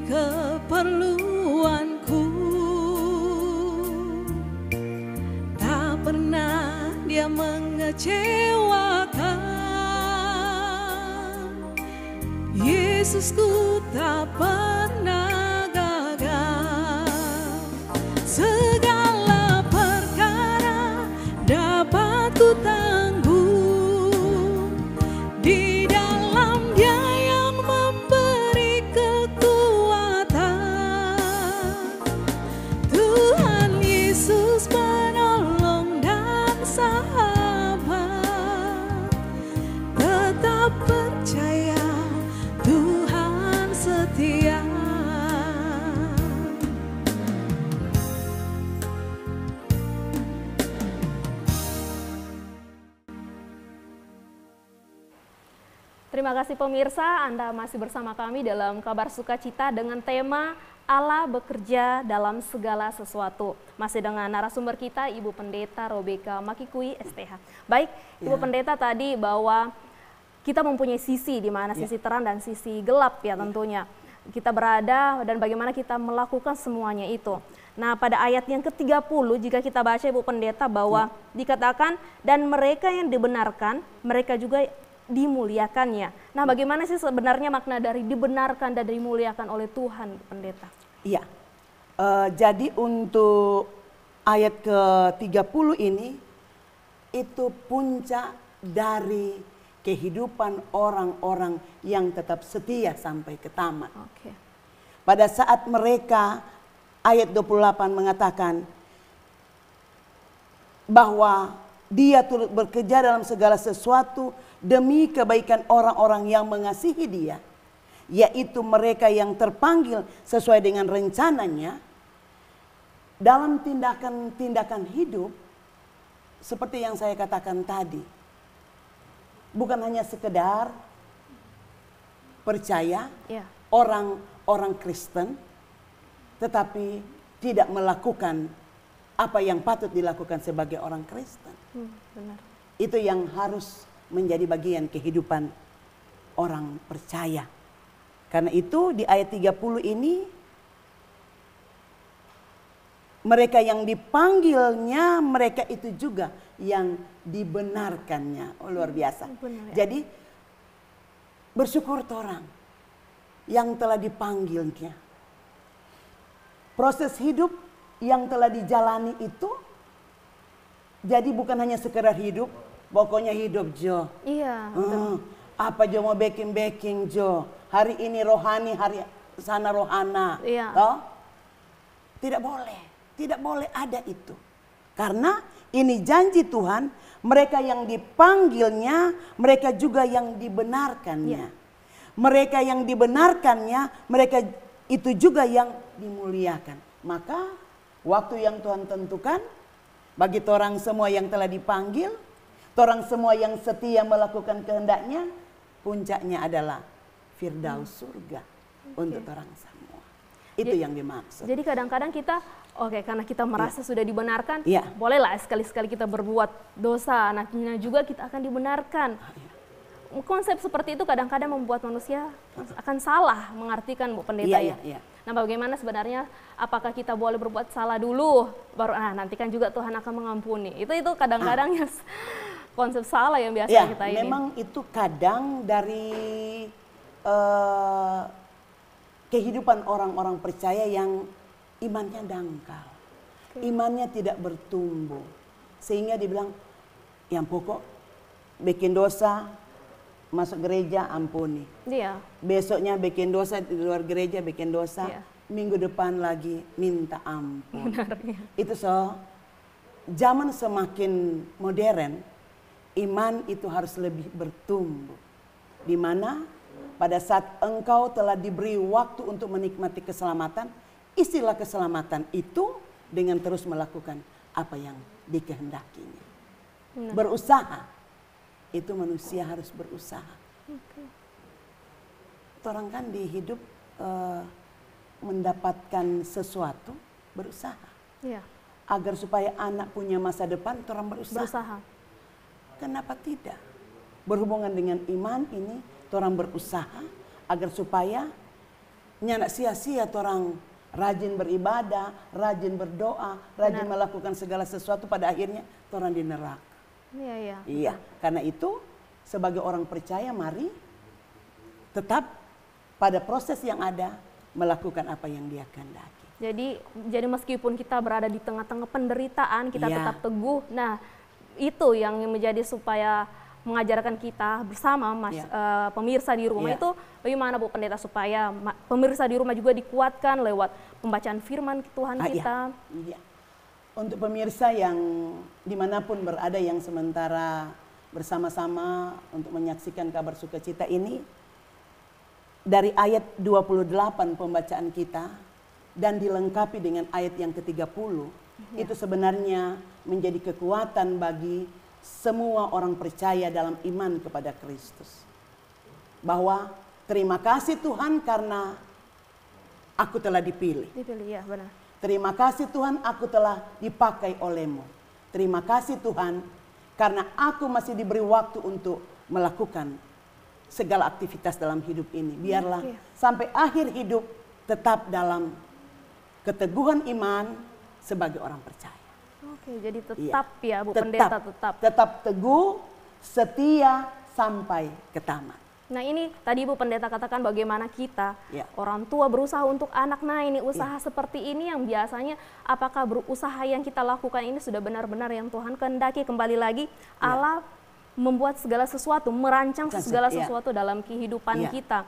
keperluanku Tak pernah dia mengecewakan Yesusku tak pernah Terima kasih pemirsa, Anda masih bersama kami dalam Kabar Sukacita dengan tema Allah bekerja dalam segala sesuatu. Masih dengan narasumber kita Ibu Pendeta Robeka Makikui STH. Baik, ya. Ibu Pendeta tadi bahwa kita mempunyai sisi di mana ya. sisi terang dan sisi gelap ya, ya. tentunya. Ya. Kita berada dan bagaimana kita melakukan semuanya itu. Nah, pada ayat yang ke-30 jika kita baca Ibu Pendeta bahwa ya. dikatakan dan mereka yang dibenarkan, mereka juga dimuliakannya. Nah, bagaimana sih sebenarnya makna dari dibenarkan dan dimuliakan oleh Tuhan, Pendeta? Iya. Uh, jadi untuk ayat ke-30 ini itu puncak dari kehidupan orang-orang yang tetap setia sampai ke tamat. Oke. Pada saat mereka ayat 28 mengatakan bahwa dia turut bekerja dalam segala sesuatu demi kebaikan orang-orang yang mengasihi dia, yaitu mereka yang terpanggil sesuai dengan rencananya, dalam tindakan-tindakan hidup, seperti yang saya katakan tadi, bukan hanya sekedar percaya ya. orang-orang ya. Kristen, tetapi tidak melakukan apa yang patut dilakukan sebagai orang Kristen. Hmm, benar. Itu yang harus menjadi bagian kehidupan orang percaya. Karena itu di ayat 30 ini mereka yang dipanggilnya mereka itu juga yang dibenarkannya. Oh, luar hmm, biasa. Jadi bersyukur orang yang telah dipanggilnya. Proses hidup yang telah dijalani itu jadi bukan hanya sekedar hidup, Pokoknya hidup Jo. Iya. Hmm. Apa Jo mau baking baking Jo? Hari ini rohani, hari sana rohana. Iya. Toh? Tidak boleh, tidak boleh ada itu. Karena ini janji Tuhan, mereka yang dipanggilnya, mereka juga yang dibenarkannya. Iya. Mereka yang dibenarkannya, mereka itu juga yang dimuliakan. Maka waktu yang Tuhan tentukan bagi orang semua yang telah dipanggil, Orang semua yang setia melakukan kehendaknya, puncaknya adalah firdaus hmm. surga okay. untuk orang semua. Itu jadi, yang dimaksud. Jadi kadang-kadang kita, oke okay, karena kita iya. merasa ya. sudah dibenarkan, ya. bolehlah sekali-sekali kita berbuat dosa, nah, anaknya juga kita akan dibenarkan. Ya konsep seperti itu kadang-kadang membuat manusia akan salah mengartikan Bu Pendeta iya, ya. Iya, iya. Nah, bagaimana sebenarnya apakah kita boleh berbuat salah dulu baru nah nanti kan juga Tuhan akan mengampuni. Itu itu kadang-kadang ah. yang konsep salah yang biasa ya, kita ini. memang itu kadang dari uh, kehidupan orang-orang percaya yang imannya dangkal. Okay. Imannya tidak bertumbuh. Sehingga dibilang, yang pokok bikin dosa, masuk gereja ampuni. Iya. Besoknya bikin dosa di luar gereja bikin dosa. Iya. Minggu depan lagi minta ampun. Benar, iya. Itu so zaman semakin modern, iman itu harus lebih bertumbuh. Di mana pada saat engkau telah diberi waktu untuk menikmati keselamatan, istilah keselamatan itu dengan terus melakukan apa yang dikehendakinya. Berusaha. Itu manusia harus berusaha. Okay. Orang kan di hidup uh, mendapatkan sesuatu berusaha. Yeah. Agar supaya anak punya masa depan, orang berusaha. berusaha kenapa tidak? Berhubungan dengan iman ini, orang berusaha agar supaya nyana sia-sia orang rajin beribadah, rajin berdoa, rajin Benar. melakukan segala sesuatu pada akhirnya orang di neraka. Iya, iya. Iya, karena itu sebagai orang percaya mari tetap pada proses yang ada melakukan apa yang dia kehendaki. Jadi jadi meskipun kita berada di tengah-tengah penderitaan kita ya. tetap teguh. Nah, itu yang menjadi supaya mengajarkan kita bersama mas yeah. Iya. uh, pemirsa di rumah yeah. itu bagaimana Bu Pendeta supaya pemirsa di rumah juga dikuatkan lewat pembacaan firman Tuhan ah, iya. kita. Yeah. Yeah. Untuk pemirsa yang dimanapun berada yang sementara bersama-sama untuk menyaksikan kabar sukacita ini dari ayat 28 pembacaan kita dan dilengkapi dengan ayat yang ke-30 yeah. Iya. itu sebenarnya menjadi kekuatan bagi semua orang percaya dalam iman kepada Kristus. Bahwa terima kasih Tuhan karena aku telah dipilih. Dipilih ya benar. Terima kasih Tuhan aku telah dipakai olehmu. Terima kasih Tuhan karena aku masih diberi waktu untuk melakukan segala aktivitas dalam hidup ini. Biarlah ya, ya. sampai akhir hidup tetap dalam keteguhan iman sebagai orang percaya. Oke, jadi iya. tetap iya. ya Bu tetap, Pendeta tetap. Tetap teguh, setia sampai ke taman. Nah ini tadi Ibu Pendeta katakan bagaimana kita ya. orang tua berusaha untuk anak. Nah ini iya. usaha ya. seperti ini yang biasanya apakah berusaha yang kita lakukan ini sudah benar-benar yang Tuhan kehendaki kembali lagi ya. Allah membuat segala sesuatu, merancang segala iya. sesuatu ya. dalam kehidupan ya. kita.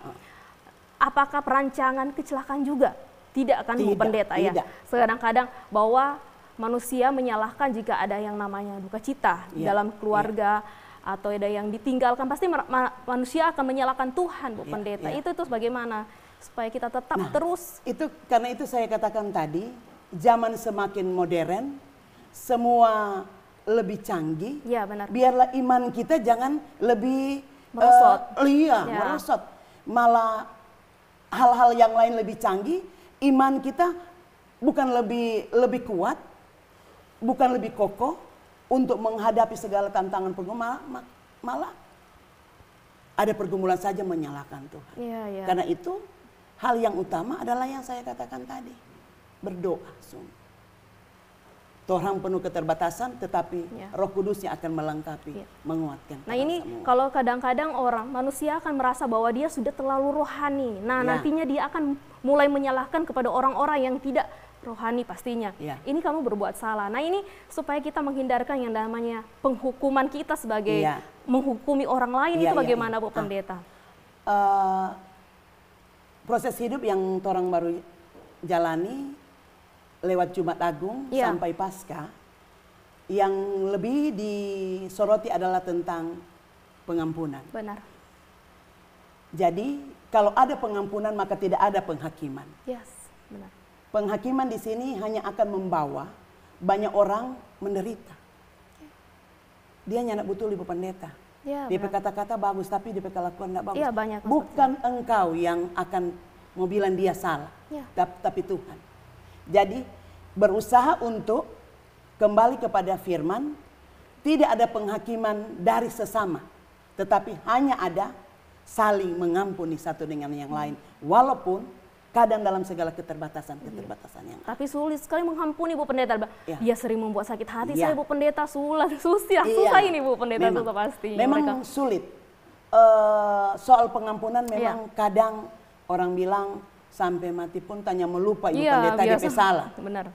Apakah perancangan kecelakaan juga? Tidak kan tidak, Bu Pendeta ya? tidak. ya. Kadang-kadang bahwa manusia menyalahkan jika ada yang namanya duka cita yeah. dalam iya. keluarga yeah. atau ada yang ditinggalkan pasti ma manusia akan menyalahkan Tuhan Bu yeah. Pendeta. Yeah. Itu terus bagaimana supaya kita tetap nah, terus itu karena itu saya katakan tadi zaman semakin modern semua lebih canggih. Ya, benar. Biarlah iman kita jangan lebih eh, merosot. Uh, iya, ya. merosot. Malah hal-hal yang lain lebih canggih, iman kita bukan lebih lebih kuat, bukan lebih kokoh untuk menghadapi segala tantangan pergumulan, malah, ada pergumulan saja menyalahkan Tuhan. Ya, ya. Karena itu hal yang utama adalah yang saya katakan tadi, berdoa sungguh. Orang penuh keterbatasan, tetapi ya. Roh yang akan melengkapi, ya. menguatkan. Nah ini semua. kalau kadang-kadang orang manusia akan merasa bahwa dia sudah terlalu rohani. Nah ya. nantinya dia akan mulai menyalahkan kepada orang-orang yang tidak rohani pastinya. Ya. Ini kamu berbuat salah. Nah ini supaya kita menghindarkan yang namanya penghukuman kita sebagai ya. menghukumi orang lain ya, itu iya, iya. bagaimana ya, ya. Bu ah. Pendeta? Uh, proses hidup yang orang baru jalani lewat Jumat Agung ya. sampai Pasca yang lebih disoroti adalah tentang pengampunan. Benar. Jadi kalau ada pengampunan maka tidak ada penghakiman. Yes Penghakiman di sini hanya akan membawa banyak orang menderita. Dia nyanak butuh ibu pendeta. Ya, DP kata-kata bagus tapi dia berkata kelakuan tidak bagus. Ya, banyak Bukan seperti. engkau yang akan mau bilang dia salah, ya. tapi Tuhan. Jadi berusaha untuk kembali kepada firman, tidak ada penghakiman dari sesama, tetapi hanya ada saling mengampuni satu dengan yang lain. Walaupun kadang dalam segala keterbatasan-keterbatasan yang Tapi sulit sekali mengampuni Bu Pendeta. Ya. Dia sering membuat sakit hati ya. saya iya. Bu Pendeta sulit, susah, ya. susah ini Bu Pendeta memang. susah pasti. Memang mereka. sulit. e, soal pengampunan iya. memang ya. kadang orang bilang sampai mati pun tanya melupa Ibu ya, Pendeta biasa. DP salah. Benar.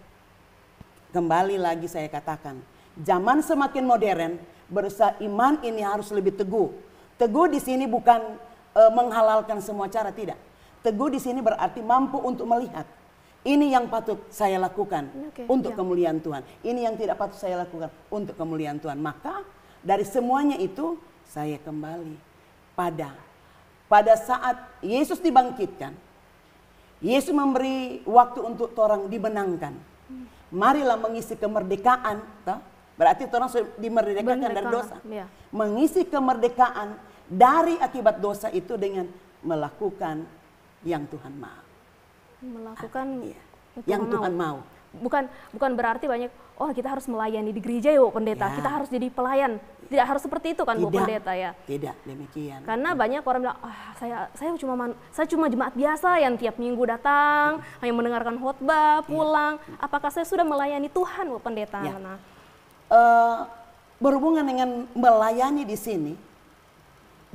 Kembali lagi saya katakan, zaman semakin modern, berseiman iman ini harus lebih teguh. Teguh di sini bukan e, menghalalkan semua cara tidak Teguh di sini berarti mampu untuk melihat. Ini yang patut saya lakukan okay, ya. untuk iya. kemuliaan Tuhan. Ini yang tidak patut saya lakukan untuk kemuliaan Tuhan. Maka dari semuanya itu saya kembali pada pada saat Yesus dibangkitkan. Yesus memberi waktu untuk orang dibenangkan. Hmm. Marilah mengisi kemerdekaan, toh? berarti orang sudah dimerdekakan Bener, dari dosa. Iya. Mengisi kemerdekaan dari akibat dosa itu dengan melakukan yang Tuhan mau. Melakukan ah, iya. yang Tuhan mau. Bukan bukan berarti banyak oh kita harus melayani di gereja ya Bu Pendeta, ya. kita harus jadi pelayan. Tidak harus seperti itu kan tidak, Bu Pendeta ya. Tidak demikian. Karena ya. banyak orang bilang, ah, saya saya cuma man, saya cuma jemaat biasa yang tiap minggu datang, ya. hanya mendengarkan khutbah iya. pulang. Ya. Apakah saya sudah melayani Tuhan Bu Pendeta?" Ya. Nah. Uh, berhubungan dengan melayani di sini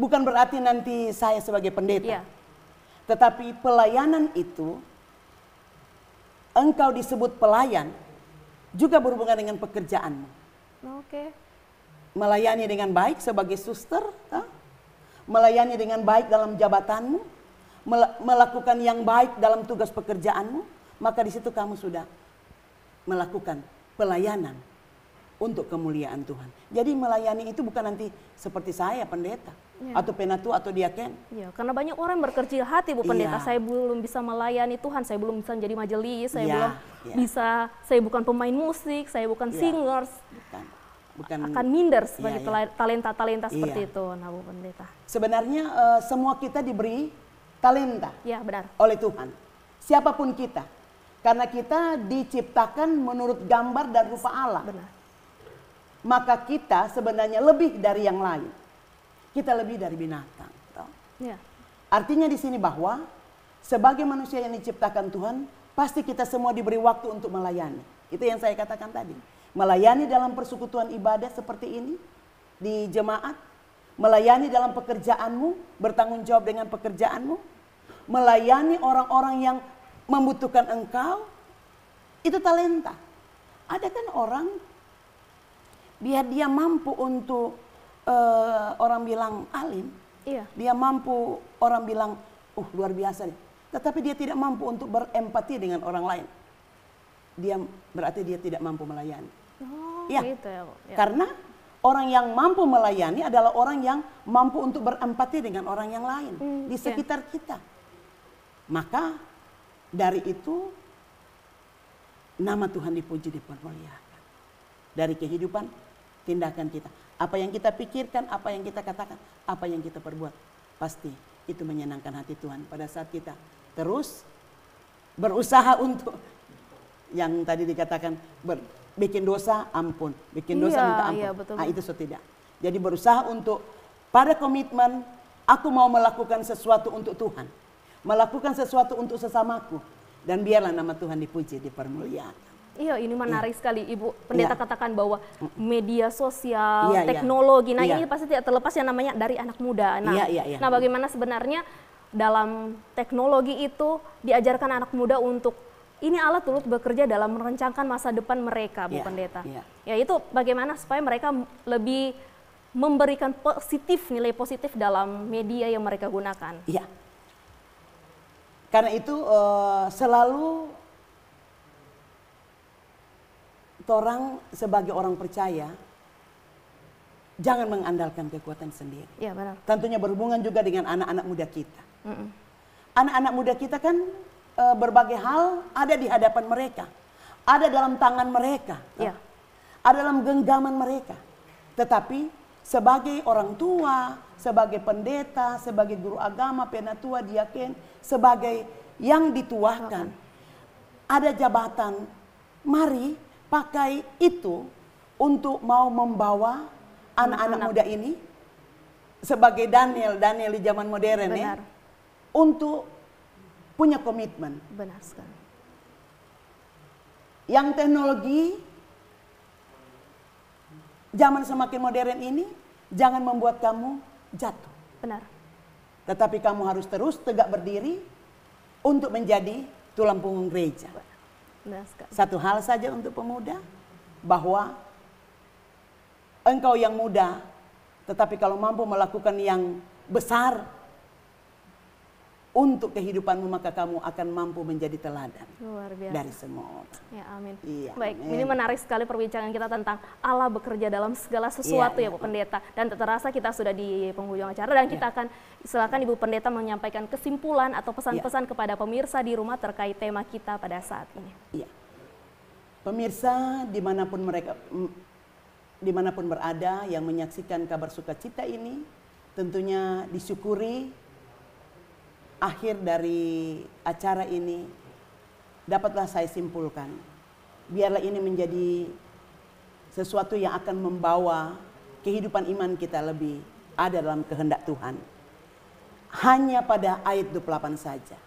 bukan berarti nanti saya sebagai pendeta. Ya tetapi pelayanan itu, engkau disebut pelayan, juga berhubungan dengan pekerjaanmu. Oke. Okay. Melayani dengan baik sebagai suster, ha? melayani dengan baik dalam jabatanmu, mel melakukan yang baik dalam tugas pekerjaanmu, maka di situ kamu sudah melakukan pelayanan untuk kemuliaan Tuhan. Jadi melayani itu bukan nanti seperti saya pendeta ya. atau penatua atau diaken. Ya, karena banyak orang berkecil hati Bu Pendeta, ya. saya belum bisa melayani Tuhan, saya belum bisa menjadi majelis, saya ya. belum ya. bisa, saya bukan pemain musik, saya bukan ya. singers. Bukan. Bukan, akan minder sebagai iya, iya. talenta-talenta iya. seperti itu, nabu Pendeta. Sebenarnya uh, semua kita diberi talenta. Ya, benar. Oleh Tuhan. Siapapun kita. Karena kita diciptakan menurut gambar dan rupa Allah. Benar. Maka kita sebenarnya lebih dari yang lain kita lebih dari binatang. Toh. Ya. Artinya di sini bahwa sebagai manusia yang diciptakan Tuhan, pasti kita semua diberi waktu untuk melayani. Itu yang saya katakan tadi. Melayani dalam persekutuan ibadah seperti ini di jemaat, melayani dalam pekerjaanmu, bertanggung jawab dengan pekerjaanmu, melayani orang-orang yang membutuhkan engkau, itu talenta. Ada kan orang biar dia mampu untuk uh, orang bilang alim, iya. dia mampu orang bilang, uh luar biasa nih. Tetapi dia tidak mampu untuk berempati dengan orang lain. Dia berarti dia tidak mampu melayani. Oh, ya. gitu ya, ya. Karena orang yang mampu melayani adalah orang yang mampu untuk berempati dengan orang yang lain hmm, di iya. sekitar yeah. kita. Maka dari itu nama Tuhan dipuji dipermuliakan. Dari kehidupan tindakan kita. Apa yang kita pikirkan, apa yang kita katakan, apa yang kita perbuat. Pasti itu menyenangkan hati Tuhan pada saat kita terus berusaha untuk yang tadi dikatakan ber, bikin dosa ampun, bikin iya, dosa minta iya, ampun. Iya, betul. Nah, itu sudah tidak. Jadi berusaha untuk pada komitmen aku mau melakukan sesuatu untuk Tuhan, melakukan sesuatu untuk sesamaku dan biarlah nama Tuhan dipuji, dipermuliakan. Iya, ini menarik iya. sekali Ibu iya. Pendeta ya. katakan bahwa mm. media sosial, ya, teknologi. Ya. Nah, ya. ini pasti tidak terlepas yang namanya dari anak muda. Nah, ya, ya, ya. nah bagaimana sebenarnya dalam teknologi itu diajarkan anak muda untuk ini alat turut bekerja dalam merencangkan masa depan mereka, Bu ya, Pendeta. Ya. itu bagaimana supaya mereka lebih memberikan positif nilai positif dalam media yang mereka gunakan. Iya. Karena itu eh, selalu orang sebagai orang percaya jangan mengandalkan kekuatan sendiri. Ya, benar. Tentunya berhubungan juga dengan anak-anak muda kita. Anak-anak muda kita kan e, berbagai hal ada di hadapan mereka, ada dalam tangan mereka, ya. ada dalam genggaman mereka. Tetapi sebagai orang tua, sebagai pendeta, sebagai guru agama, penatua, diaken, sebagai yang dituahkan, ada jabatan. Mari pakai itu untuk mau membawa anak-anak muda ini sebagai Daniel, Daniel di zaman modern ya, Benar. ya, untuk punya komitmen. Benar sekali. Yang teknologi zaman semakin modern ini jangan membuat kamu jatuh. Benar. Tetapi kamu harus terus tegak berdiri untuk menjadi tulang punggung gereja. Benar. Satu hal saja untuk pemuda, bahwa engkau yang muda, tetapi kalau mampu melakukan yang besar, untuk kehidupanmu maka kamu akan mampu menjadi teladan Luar biasa. dari semua orang. Ya amin. Ya, Baik, amin. ini menarik sekali perbincangan kita tentang Allah bekerja dalam segala iya, sesuatu ya, ya Bu Pendeta. Dan terasa kita sudah di penghujung acara dan iya. kita akan silakan Ibu Pendeta menyampaikan kesimpulan atau pesan-pesan ya. kepada pemirsa di rumah terkait tema kita pada saat ini. Ya. Pemirsa dimanapun mereka dimanapun berada yang menyaksikan kabar sukacita ini tentunya disyukuri akhir dari acara ini dapatlah saya simpulkan. Biarlah ini menjadi sesuatu yang akan membawa kehidupan iman kita lebih ada dalam kehendak Tuhan. Hanya pada ayat 28 saja.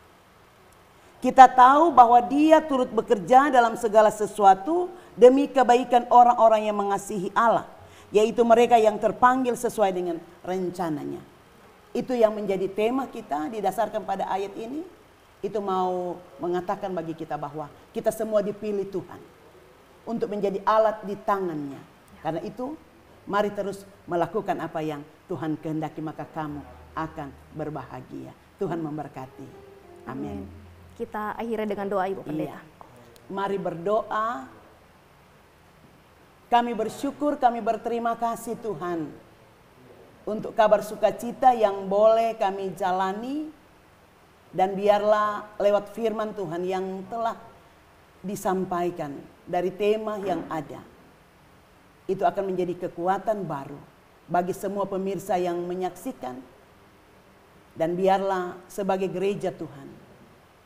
Kita tahu bahwa dia turut bekerja dalam segala sesuatu demi kebaikan orang-orang yang mengasihi Allah. Yaitu mereka yang terpanggil sesuai dengan rencananya. Itu yang menjadi tema kita didasarkan pada ayat ini. Itu mau mengatakan bagi kita bahwa kita semua dipilih Tuhan untuk menjadi alat di tangannya. Karena itu mari terus melakukan apa yang Tuhan kehendaki maka kamu akan berbahagia. Tuhan memberkati. Amin. Kita akhirnya dengan doa Ibu Pendeta. Iya. Mari berdoa. Kami bersyukur, kami berterima kasih Tuhan untuk kabar sukacita yang boleh kami jalani dan biarlah lewat firman Tuhan yang telah disampaikan dari tema yang ada. Itu akan menjadi kekuatan baru bagi semua pemirsa yang menyaksikan dan biarlah sebagai gereja Tuhan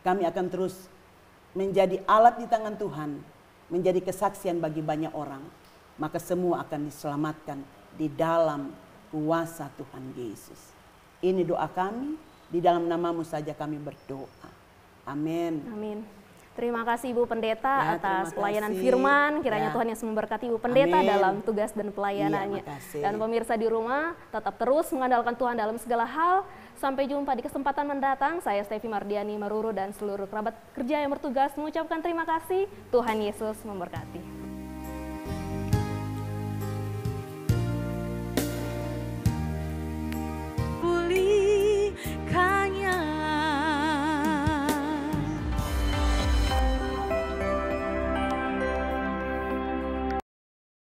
kami akan terus menjadi alat di tangan Tuhan, menjadi kesaksian bagi banyak orang, maka semua akan diselamatkan di dalam kuasa Tuhan Yesus. Ini doa kami, di dalam namamu saja kami berdoa. Amin. Amin. Terima kasih Ibu Pendeta ya, atas pelayanan kasih. firman. Kiranya ya. Tuhan yang memberkati Ibu Pendeta Amin. dalam tugas dan iya, pelayanannya. Ya, dan pemirsa di rumah, tetap terus mengandalkan Tuhan dalam segala hal. Sampai jumpa di kesempatan mendatang. Saya Stevi Mardiani Maruru dan seluruh kerabat kerja yang bertugas mengucapkan terima kasih. Tuhan Yesus memberkati. pulihkannya